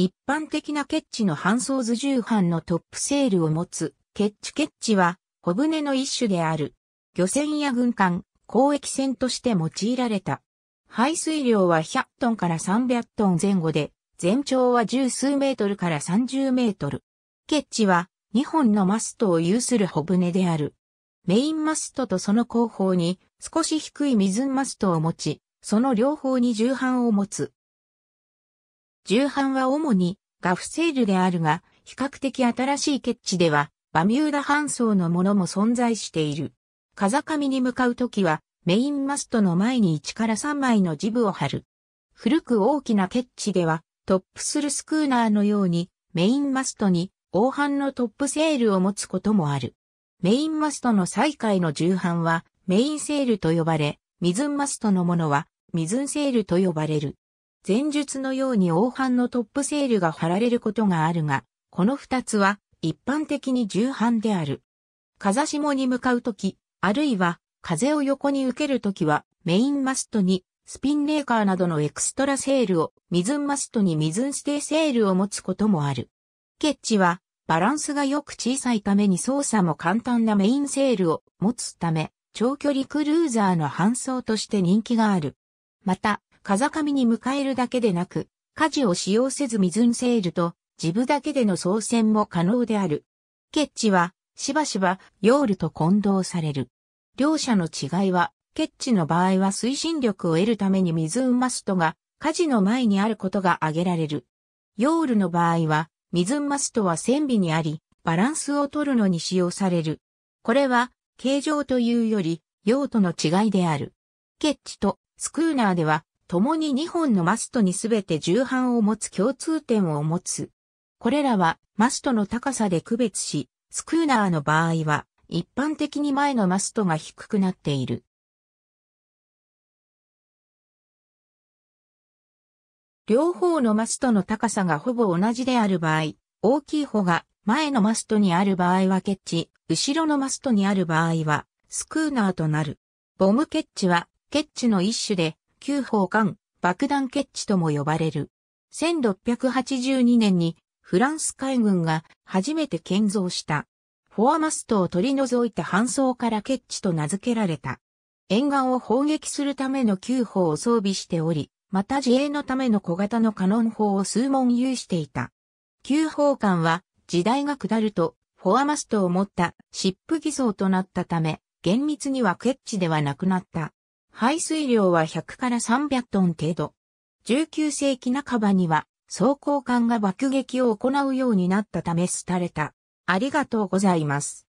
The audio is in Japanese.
一般的なケッチの半層図重版のトップセールを持つ、ケッチケッチは、小舟の一種である。漁船や軍艦、交易船として用いられた。排水量は100トンから300トン前後で、全長は十数メートルから30メートル。ケッチは、2本のマストを有する小舟である。メインマストとその後方に、少し低い水マストを持ち、その両方に重版を持つ。重版は主にガフセールであるが、比較的新しいケッチでは、バミューダ搬送のものも存在している。風上に向かうときは、メインマストの前に1から3枚のジブを貼る。古く大きなケッチでは、トップするスクーナーのように、メインマストに、黄版のトップセールを持つこともある。メインマストの最下位の重版は、メインセールと呼ばれ、ミズンマストのものは、ミズンセールと呼ばれる。前述のように黄斑のトップセールが貼られることがあるが、この二つは一般的に重版である。風下に向かうとき、あるいは風を横に受けるときはメインマストにスピンレーカーなどのエクストラセールを、水マストに水指定セールを持つこともある。ケッチは、バランスがよく小さいために操作も簡単なメインセールを持つため、長距離クルーザーの搬送として人気がある。また、風上に迎えるだけでなく、火事を使用せず水んセールと、自ブだけでの操船も可能である。ケッチは、しばしば、ヨールと混同される。両者の違いは、ケッチの場合は推進力を得るために水運マストが、火事の前にあることが挙げられる。ヨールの場合は、水運マストは船尾にあり、バランスを取るのに使用される。これは、形状というより、用途の違いである。ケッチとスクーナーでは、共に2本のマストにすべて重版を持つ共通点を持つ。これらはマストの高さで区別し、スクーナーの場合は一般的に前のマストが低くなっている。両方のマストの高さがほぼ同じである場合、大きい方が前のマストにある場合はケッチ、後ろのマストにある場合はスクーナーとなる。ボムケッチはケッチの一種で旧砲艦、爆弾ッチとも呼ばれる。1682年にフランス海軍が初めて建造した。フォアマストを取り除いた搬送からッチと名付けられた。沿岸を砲撃するための旧砲を装備しており、また自衛のための小型のカノン砲を数門有していた。旧砲艦は時代が下るとフォアマストを持ったシップ偽装となったため、厳密にはッチではなくなった。排水量は100から300トン程度。19世紀半ばには装甲艦が爆撃を行うようになったため廃れた。ありがとうございます。